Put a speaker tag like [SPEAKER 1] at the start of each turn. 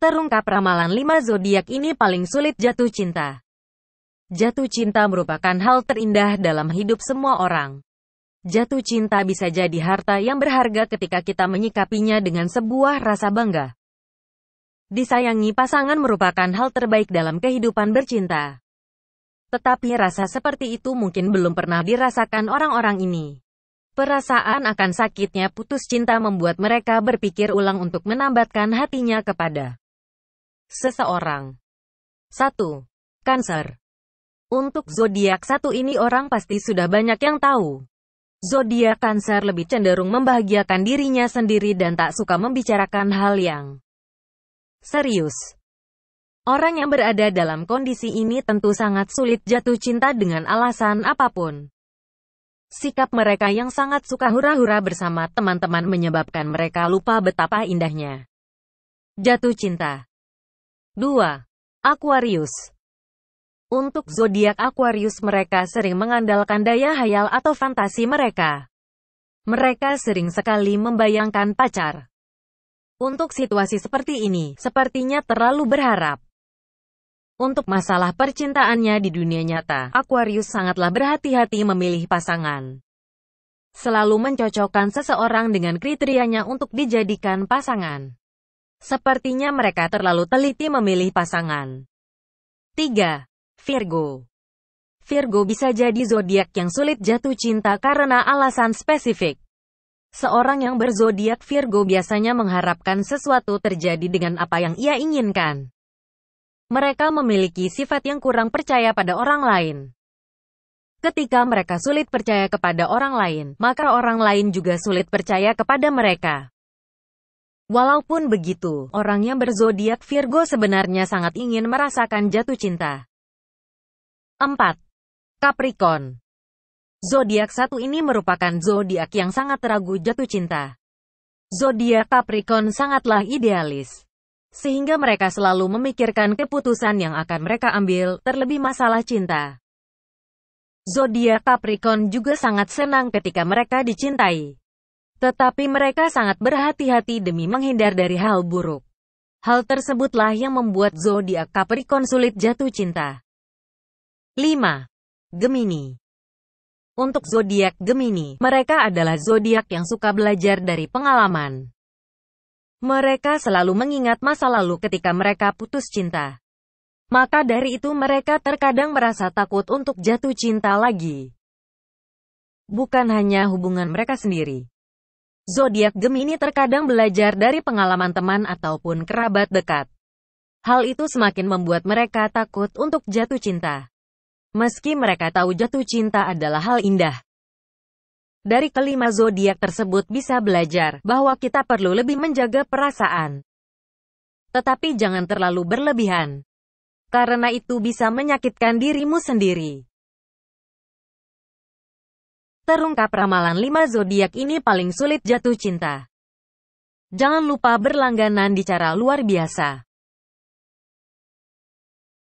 [SPEAKER 1] Terungkap ramalan 5 zodiak ini paling sulit jatuh cinta. Jatuh cinta merupakan hal terindah dalam hidup semua orang. Jatuh cinta bisa jadi harta yang berharga ketika kita menyikapinya dengan sebuah rasa bangga. Disayangi pasangan merupakan hal terbaik dalam kehidupan bercinta. Tetapi rasa seperti itu mungkin belum pernah dirasakan orang-orang ini. Perasaan akan sakitnya putus cinta membuat mereka berpikir ulang untuk menambatkan hatinya kepada seseorang. 1. Cancer Untuk zodiak satu ini orang pasti sudah banyak yang tahu. Zodiak Cancer lebih cenderung membahagiakan dirinya sendiri dan tak suka membicarakan hal yang serius. Orang yang berada dalam kondisi ini tentu sangat sulit jatuh cinta dengan alasan apapun. Sikap mereka yang sangat suka hura-hura bersama teman-teman menyebabkan mereka lupa betapa indahnya jatuh cinta. 2. Aquarius Untuk zodiak Aquarius mereka sering mengandalkan daya hayal atau fantasi mereka. Mereka sering sekali membayangkan pacar. Untuk situasi seperti ini, sepertinya terlalu berharap. Untuk masalah percintaannya di dunia nyata, Aquarius sangatlah berhati-hati memilih pasangan. Selalu mencocokkan seseorang dengan kriterianya untuk dijadikan pasangan. Sepertinya mereka terlalu teliti memilih pasangan. 3. Virgo Virgo bisa jadi zodiak yang sulit jatuh cinta karena alasan spesifik. Seorang yang berzodiak Virgo biasanya mengharapkan sesuatu terjadi dengan apa yang ia inginkan. Mereka memiliki sifat yang kurang percaya pada orang lain. Ketika mereka sulit percaya kepada orang lain, maka orang lain juga sulit percaya kepada mereka. Walaupun begitu, orang yang berzodiak Virgo sebenarnya sangat ingin merasakan jatuh cinta. 4. Capricorn Zodiak satu ini merupakan zodiak yang sangat ragu jatuh cinta. Zodiak Capricorn sangatlah idealis. Sehingga mereka selalu memikirkan keputusan yang akan mereka ambil, terlebih masalah cinta. Zodiak Capricorn juga sangat senang ketika mereka dicintai. Tetapi mereka sangat berhati-hati demi menghindar dari hal buruk. Hal tersebutlah yang membuat zodiak Capricorn sulit jatuh cinta. 5. Gemini Untuk zodiak Gemini, mereka adalah zodiak yang suka belajar dari pengalaman. Mereka selalu mengingat masa lalu ketika mereka putus cinta. Maka dari itu mereka terkadang merasa takut untuk jatuh cinta lagi. Bukan hanya hubungan mereka sendiri, zodiak Gemini terkadang belajar dari pengalaman teman ataupun kerabat dekat. Hal itu semakin membuat mereka takut untuk jatuh cinta. Meski mereka tahu jatuh cinta adalah hal indah. Dari kelima zodiak tersebut bisa belajar bahwa kita perlu lebih menjaga perasaan. Tetapi jangan terlalu berlebihan. Karena itu bisa menyakitkan dirimu sendiri terungkap ramalan 5 zodiak ini paling sulit jatuh cinta. Jangan lupa berlangganan di cara luar biasa.